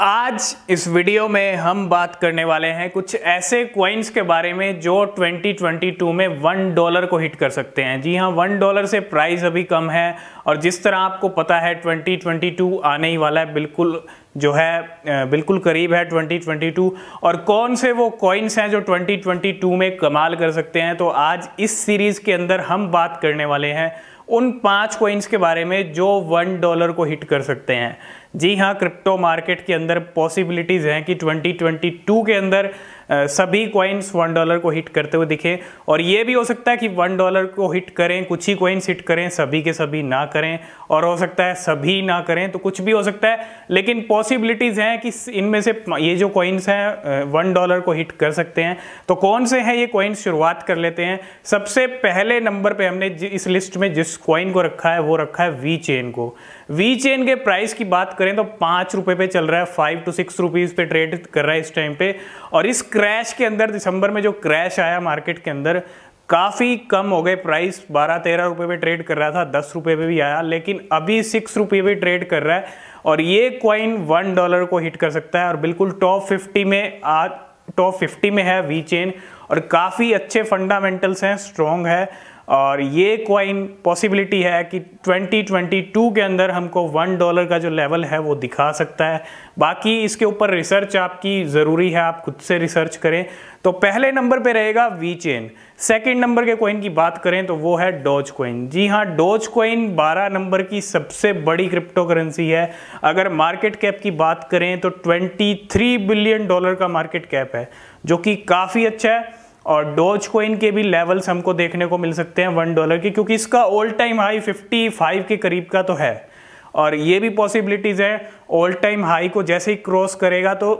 आज इस वीडियो में हम बात करने वाले हैं कुछ ऐसे क्वाइंस के बारे में जो 2022 में वन डॉलर को हिट कर सकते हैं जी हाँ वन डॉलर से प्राइस अभी कम है और जिस तरह आपको पता है 2022 आने ही वाला है बिल्कुल जो है बिल्कुल करीब है 2022 और कौन से वो कॉइन्स हैं जो 2022 में कमाल कर सकते हैं तो आज इस सीरीज़ के अंदर हम बात करने वाले हैं उन पांच कॉइन्स के बारे में जो वन डॉलर को हिट कर सकते हैं जी हाँ क्रिप्टो मार्केट के अंदर पॉसिबिलिटीज़ हैं कि 2022 के अंदर सभी कॉइन्स वन डॉलर को हिट करते हुए दिखे और ये भी हो सकता है कि वन डॉलर को हिट करें कुछ ही कॉइन्स हिट करें सभी के सभी ना करें और हो सकता है सभी ना करें तो कुछ भी हो सकता है लेकिन पॉसिबिलिटीज़ हैं कि इनमें से ये जो कॉइन्स हैं वन डॉलर को हिट कर सकते हैं तो कौन से हैं ये कॉइन्स शुरुआत कर लेते हैं सबसे पहले नंबर पर हमने इस लिस्ट में जिस कॉइन को रखा है वो रखा है वी चेन को वी चेन के प्राइस की बात करें तो पाँच रुपए पे चल रहा है फाइव टू सिक्स रुपीज़ पे ट्रेड कर रहा है इस टाइम पे और इस क्रैश के अंदर दिसंबर में जो क्रैश आया मार्केट के अंदर काफ़ी कम हो गए प्राइस बारह तेरह रुपए पे ट्रेड कर रहा था दस रुपए पे भी आया लेकिन अभी सिक्स रुपये पे ट्रेड कर रहा है और ये क्वाइन वन डॉलर को हिट कर सकता है और बिल्कुल टॉप फिफ्टी में आ टॉप फिफ्टी में है वी चेन और काफ़ी अच्छे फंडामेंटल्स हैं स्ट्रॉन्ग है और ये क्वाइन पॉसिबिलिटी है कि 2022 के अंदर हमको वन डॉलर का जो लेवल है वो दिखा सकता है बाकी इसके ऊपर रिसर्च आपकी ज़रूरी है आप खुद से रिसर्च करें तो पहले नंबर पे रहेगा वी चेन सेकेंड नंबर के कॉइन की बात करें तो वो है डोज कॉइन जी हाँ डोज कॉइन 12 नंबर की सबसे बड़ी क्रिप्टो करेंसी है अगर मार्केट कैप की बात करें तो 23 बिलियन डॉलर का मार्केट कैप है जो कि काफ़ी अच्छा है और डोज कोइन के भी लेवल्स हमको देखने को मिल सकते हैं वन डॉलर के क्योंकि इसका old time high fifty five के करीब का तो है और ये भी पॉसिबिलिटीज़ है ओल्ड टाइम हाई को जैसे ही क्रॉस करेगा तो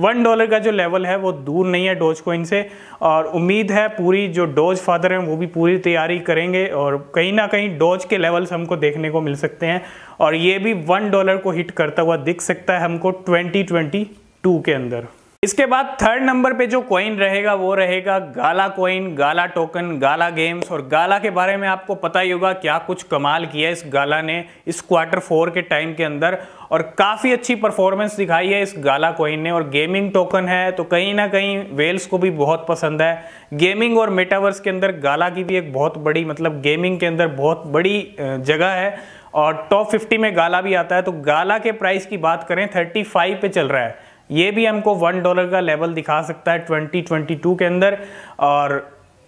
वन डॉलर का जो लेवल है वो दूर नहीं है डोज कोइन से और उम्मीद है पूरी जो डोज फादर हैं वो भी पूरी तैयारी करेंगे और कहीं ना कहीं डोज के लेवल्स हमको देखने को मिल सकते हैं और ये भी वन डॉलर को हिट करता हुआ दिख सकता है हमको ट्वेंटी ट्वेंटी टू के अंदर इसके बाद थर्ड नंबर पे जो कॉइन रहेगा वो रहेगा Gala coin Gala token Gala games और गाला के बारे में आपको पता ही होगा क्या कुछ कमाल किया इस गाला ने इस क्वार्टर फोर के टाइम के अंदर और काफ़ी अच्छी परफॉर्मेंस दिखाई है इस गाला कॉइन ने और गेमिंग टोकन है तो कहीं ना कहीं वेल्स को भी बहुत पसंद है गेमिंग और मेटावर्स के अंदर गाला की भी एक बहुत बड़ी मतलब गेमिंग के अंदर बहुत बड़ी जगह है और टॉप फिफ्टी में गाला भी आता है तो गाला के प्राइस की बात करें थर्टी पे चल रहा है ये भी हमको वन डॉलर का लेवल दिखा सकता है 2022 के अंदर और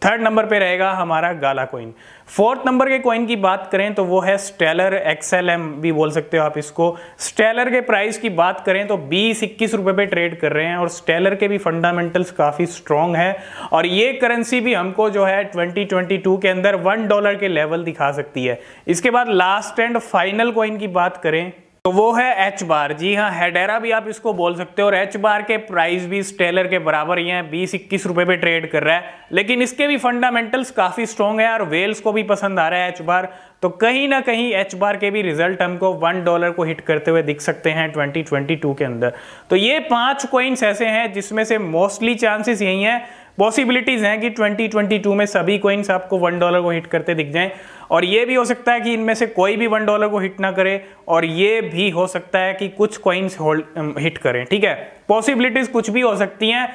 थर्ड नंबर पे रहेगा हमारा गाला कोइन फोर्थ नंबर के कॉइन की बात करें तो वो है स्टेलर एक्सएलएम भी बोल सकते हो आप इसको स्टेलर के प्राइस की बात करें तो बीस इक्कीस रुपए पे ट्रेड कर रहे हैं और स्टेलर के भी फंडामेंटल्स काफ़ी स्ट्रांग है और ये करेंसी भी हमको जो है 2022 के अंदर वन डॉलर के लेवल दिखा सकती है इसके बाद लास्ट एंड फाइनल कॉइन की बात करें तो वो है एच बार जी हाँ हेडेरा भी आप इसको बोल सकते हो और एच बार के प्राइस भी स्टेलर के बराबर ही हैं बीस इक्कीस रुपए पे ट्रेड कर रहा है लेकिन इसके भी फंडामेंटल्स काफ़ी स्ट्रॉन्ग है और वेल्स को भी पसंद आ रहा है एच बार तो कहीं ना कहीं एच बार के भी रिजल्ट हमको वन डॉलर को हिट करते हुए दिख सकते हैं ट्वेंटी के अंदर तो ये पांच कोइंस ऐसे हैं जिसमें से मोस्टली चांसेस यही है पॉसिबिलिटीज़ हैं कि 2022 में सभी कोइंस आपको वन डॉलर को हिट करते दिख जाएं और ये भी हो सकता है कि इनमें से कोई भी वन डॉलर को हिट ना करे और ये भी हो सकता है कि कुछ कोइंस होल्ड हिट करें ठीक है पॉसिबिलिटीज़ कुछ भी हो सकती हैं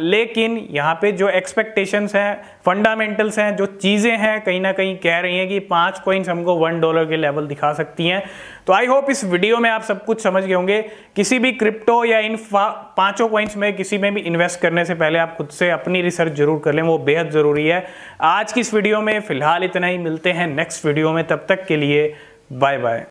लेकिन यहाँ पे जो एक्सपेक्टेशंस हैं फंडामेंटल्स हैं जो चीज़ें हैं कहीं ना कहीं कह रही हैं कि पाँच कोइंस हमको वन डॉलर के लेवल दिखा सकती हैं तो आई होप इस वीडियो में आप सब कुछ समझ गए होंगे किसी भी क्रिप्टो या इन पाँचों कॉइन्स में किसी में भी इन्वेस्ट करने से पहले आप खुद से अपनी रिसर्च जरूर कर लें वो बेहद ज़रूरी है आज की इस वीडियो में फिलहाल इतना ही मिलते हैं नेक्स्ट वीडियो में तब तक के लिए बाय बाय